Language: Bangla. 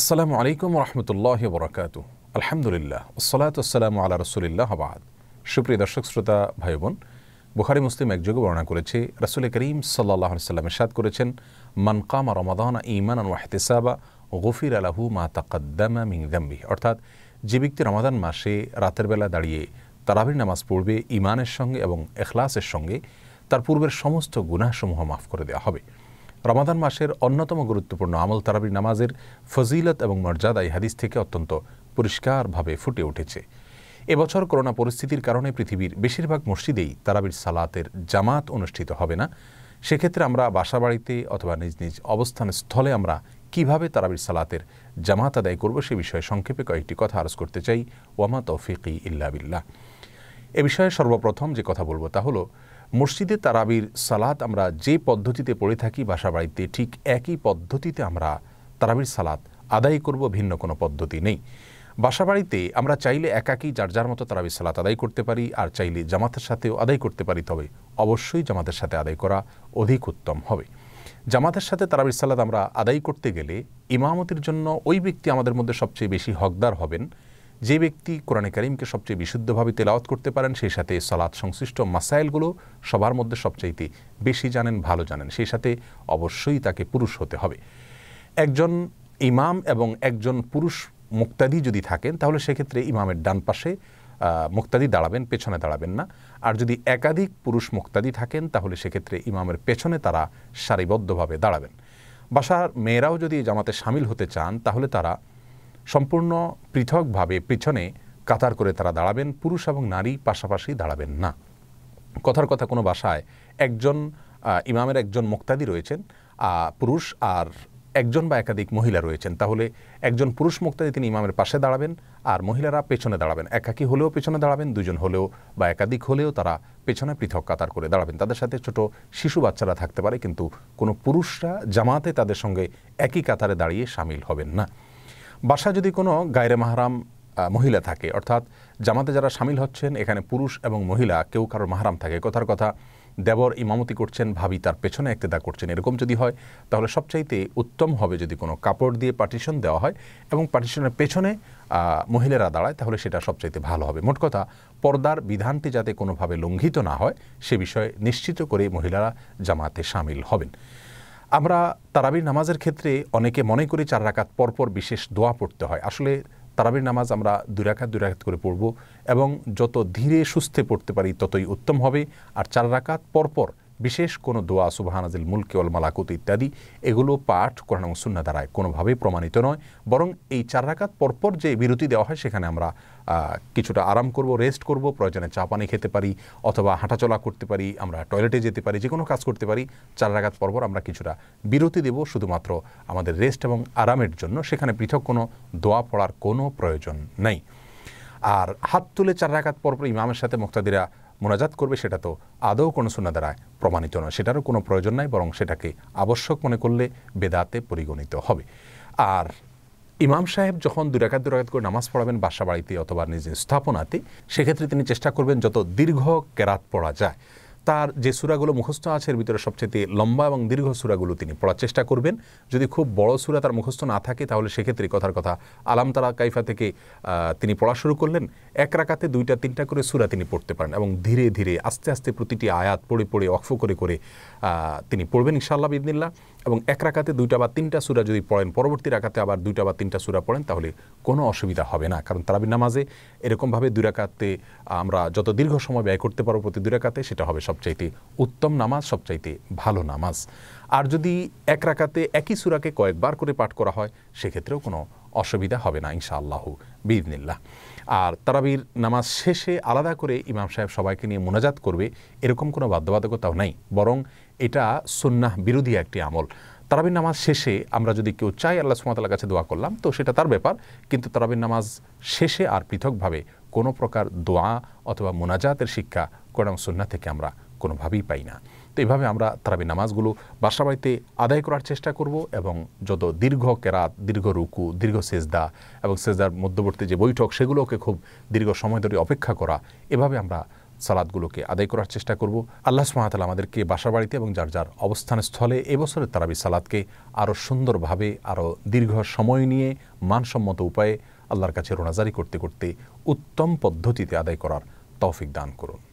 আসসালামু আলাইকুম রহমতুল্লাহ বরাকাত আলহামদুলিল্লাহ ওসলাতাম আল্লাহ রসুলিল্লাহ আবাদ সুপ্রিয় দর্শক শ্রোতা ভাই বোন বুখারি মুসলিম একযোগে বর্ণনা করেছে রাসুল করিম সাল্লাহ সাল্লামের সাদ করেছেন মানকামা রমাদান ইমান ওয়াহতেসাবা গফির আলাহু মা তাকাদ্দামা মিংদাম্বি অর্থাৎ যে ব্যক্তি রমাদান মাসে রাতের বেলা দাঁড়িয়ে তারাবির নামাজ পড়বে ইমানের সঙ্গে এবং এখলাসের সঙ্গে তার পূর্বের সমস্ত গুনাসমূহ মাফ করে দেওয়া হবে রমাদান মাসের অন্যতম গুরুত্বপূর্ণ আমল তারাবি নামাজের ফজিলত এবং মর্যাদা ইহাদিস থেকে অত্যন্ত পরিষ্কারভাবে ফুটে উঠেছে এবছর করোনা পরিস্থিতির কারণে পৃথিবীর বেশিরভাগ মসজিদেই তারাবির সালাতের জামাত অনুষ্ঠিত হবে না সেক্ষেত্রে আমরা বাসাবাড়িতে অথবা নিজ নিজ অবস্থান স্থলে আমরা কিভাবে তারাবির সালাতের জামাত আদায় করব সে বিষয়ে সংক্ষেপে কয়েকটি কথা আরজ করতে চাই ওয়ামা তৌফিকি ইল্লা বিল্লাহ এ বিষয়ে সর্বপ্রথম যে কথা বলবো তা হলো মসজিদে তারাবির সালাত আমরা যে পদ্ধতিতে পড়ে থাকি বাসা বাড়িতে ঠিক একই পদ্ধতিতে আমরা তারাবির সালাত আদায় করব ভিন্ন কোনো পদ্ধতি নেই বাসা বাড়িতে আমরা চাইলে একাকি যার যার মতো তারাবির সালাত আদায় করতে পারি আর চাইলে জামাতের সাথেও আদায় করতে পারি তবে অবশ্যই জামাতের সাথে আদায় করা অধিক উত্তম হবে জামাতের সাথে তারাবির সালাদ আমরা আদায় করতে গেলে ইমামতির জন্য ওই ব্যক্তি আমাদের মধ্যে সবচেয়ে বেশি হকদার হবেন যে ব্যক্তি কোরআনে করিমকে সবচেয়ে বিশুদ্ধভাবে তেলাওয়াত করতে পারেন সেই সাথে সলাদ সংশ্লিষ্ট মাসাইলগুলো সবার মধ্যে সবচাইতে বেশি জানেন ভালো জানেন সেই সাথে অবশ্যই তাকে পুরুষ হতে হবে একজন ইমাম এবং একজন পুরুষ মুক্তাদি যদি থাকেন তাহলে সেক্ষেত্রে ইমামের ডান পাশে মুক্তাদি দাঁড়াবেন পেছনে দাঁড়াবেন না আর যদি একাধিক পুরুষ মুক্তাদি থাকেন তাহলে সেক্ষেত্রে ইমামের পেছনে তারা সারিবদ্ধভাবে দাঁড়াবেন বাসার মেয়েরাও যদি জামাতে সামিল হতে চান তাহলে তারা সম্পূর্ণ পৃথকভাবে পিছনে কাতার করে তারা দাঁড়াবেন পুরুষ এবং নারী পাশাপাশি দাঁড়াবেন না কথার কথা কোনো বাসায় একজন ইমামের একজন মোক্তাদি রয়েছেন পুরুষ আর একজন বা একাধিক মহিলা রয়েছেন তাহলে একজন পুরুষ মুক্তাদি তিনি ইমামের পাশে দাঁড়াবেন আর মহিলারা পেছনে দাঁড়াবেন একাকি হলেও পেছনে দাঁড়াবেন দুজন হলেও বা একাধিক হলেও তারা পেছনে পৃথক কাতার করে দাঁড়াবেন তাদের সাথে ছোট শিশু বাচ্চারা থাকতে পারে কিন্তু কোনো পুরুষরা জামাতে তাদের সঙ্গে একই কাতারে দাঁড়িয়ে সামিল হবেন না বাসা যদি কোনো গায়রে মাহারাম মহিলা থাকে অর্থাৎ জামাতে যারা সামিল হচ্ছেন এখানে পুরুষ এবং মহিলা কেউ কারোর মাহারাম থাকে কথার কথা দেবর ইমামতি করছেন ভাবি তার পেছনে একতেদা করছেন এরকম যদি হয় তাহলে সবচাইতে উত্তম হবে যদি কোনো কাপড় দিয়ে পার্টিশন দেওয়া হয় এবং পার্টিশনের পেছনে মহিলারা দাঁড়ায় তাহলে সেটা সবচাইতে ভালো হবে মোট কথা পর্দার বিধানটি যাতে কোনোভাবে লঙ্ঘিত না হয় সে বিষয়ে নিশ্চিত করে মহিলারা জামাতে সামিল হবেন আমরা তারাবির নামাজের ক্ষেত্রে অনেকে মনে করি চার রাকাত পরপর বিশেষ দোয়া পড়তে হয় আসলে তারাবির নামাজ আমরা দুই রাখাত দুই রাকাত করে পড়ব এবং যত ধীরে সুস্থে পড়তে পারি ততই উত্তম হবে আর চার রাকাত পরপর বিশেষ কোনো দোয়া সুবাহানাজিল মুলকে অল মালাকুত ইত্যাদি এগুলো পাঠ কোরআন ও সুন্না দ্বারায় কোনোভাবেই প্রমাণিত নয় বরং এই চার রাকাত পরপর যে বিরতি দেওয়া হয় সেখানে আমরা কিছুটা আরাম করব রেস্ট করব প্রয়োজনে চা পানি খেতে পারি অথবা হাঁটাচলা করতে পারি আমরা টয়লেটে যেতে পারি যে কোনো কাজ করতে পারি চার রাকাত পরপর আমরা কিছুটা বিরতি দেব শুধুমাত্র আমাদের রেস্ট এবং আরামের জন্য সেখানে পৃথক কোনো দোয়া পড়ার কোনো প্রয়োজন নেই আর হাত তুলে চার রাকাত পরপর ইমামের সাথে মোক্তাদিরা মোনাজাত করবে সেটা তো আদৌ কোনো শোনা দ্বারা প্রমাণিত নয় সেটারও কোনো প্রয়োজন নাই বরং সেটাকে আবশ্যক মনে করলে বেদাতে পরিগণিত হবে আর ইমাম সাহেব যখন দুরাকাত দুরাকাত করে নামাজ পড়াবেন বাসা বাড়িতে অথবা নিজ স্থাপনাতে সেক্ষেত্রে তিনি চেষ্টা করবেন যত দীর্ঘ কেরাত পড়া যায় তার যে সুরাগুলো মুখস্থ আছে এর ভিতরে সবচেয়ে লম্বা এবং দীর্ঘ সুরাগুলো তিনি পড়ার চেষ্টা করবেন যদি খুব বড় সুরা তার মুখস্থ না থাকে তাহলে সেক্ষেত্রে কথার কথা আলাম তারা কাইফা থেকে তিনি পড়া শুরু করলেন এক রাকাতে দুইটা তিনটা করে সুরা তিনি পড়তে পারেন এবং ধীরে ধীরে আস্তে আস্তে প্রতিটি আয়াত পড়ে পড়ে অক্ষ করে করে তিনি পড়বেন ইনশাল্লাহ ইদিনিল্লা এবং এক রাকাতে দুইটা বা তিনটা সুরা যদি পড়েন পরবর্তী রাকাতে আবার দুইটা বা তিনটা সুরা পড়েন তাহলে কোনো অসুবিধা হবে না কারণ তারাবির নামাজে এরকমভাবে দুই রাকাতে আমরা যত দীর্ঘ সময় ব্যয় করতে পারবো প্রতি দুই রাকাতে সেটা হবে সবচাইতে উত্তম নামাজ সবচাইতে ভালো নামাজ আর যদি এক রাকাতে একই সুরাকে কয়েকবার করে পাঠ করা হয় সেক্ষেত্রেও কোনো অসুবিধা হবে না আল্লাহ বিদনিল্লাহ আর তারাবির নামাজ শেষে আলাদা করে ইমাম সাহেব সবাইকে নিয়ে মোনাজাত করবে এরকম কোনো বাধ্যবাধকতাও নাই বরং এটা সুন্নাহ বিরোধী একটি আমল তারাবির নামাজ শেষে আমরা যদি কেউ চাই আল্লাহ সুমাতালার কাছে দোয়া করলাম তো সেটা তার ব্যাপার কিন্তু তারাবির নামাজ শেষে আর পৃথকভাবে কোনো প্রকার দোয়া অথবা মোনাজাতের শিক্ষা কোরআন সুন্না থেকে আমরা কোনোভাবেই পাই না তো এইভাবে আমরা তারাবি নামাজগুলো বাসা বাড়িতে আদায় করার চেষ্টা করব এবং যত দীর্ঘ কেরাত দীর্ঘ রুকু দীর্ঘ সেজদা এবং সেজদার মধ্যবর্তী যে বৈঠক সেগুলোকে খুব দীর্ঘ সময় ধরে অপেক্ষা করা এভাবে আমরা সালাদগুলোকে আদায় করার চেষ্টা করব আল্লাহ সুমাতাল আমাদেরকে বাসা বাড়িতে এবং যার যার অবস্থান স্থলে এবছরের তারাবি সালাদকে আরও সুন্দরভাবে আরও দীর্ঘ সময় নিয়ে মানসম্মত উপায়ে আল্লাহর কাছে রোনাজারি করতে করতে উত্তম পদ্ধতিতে আদায় করার তৌফিক দান করুন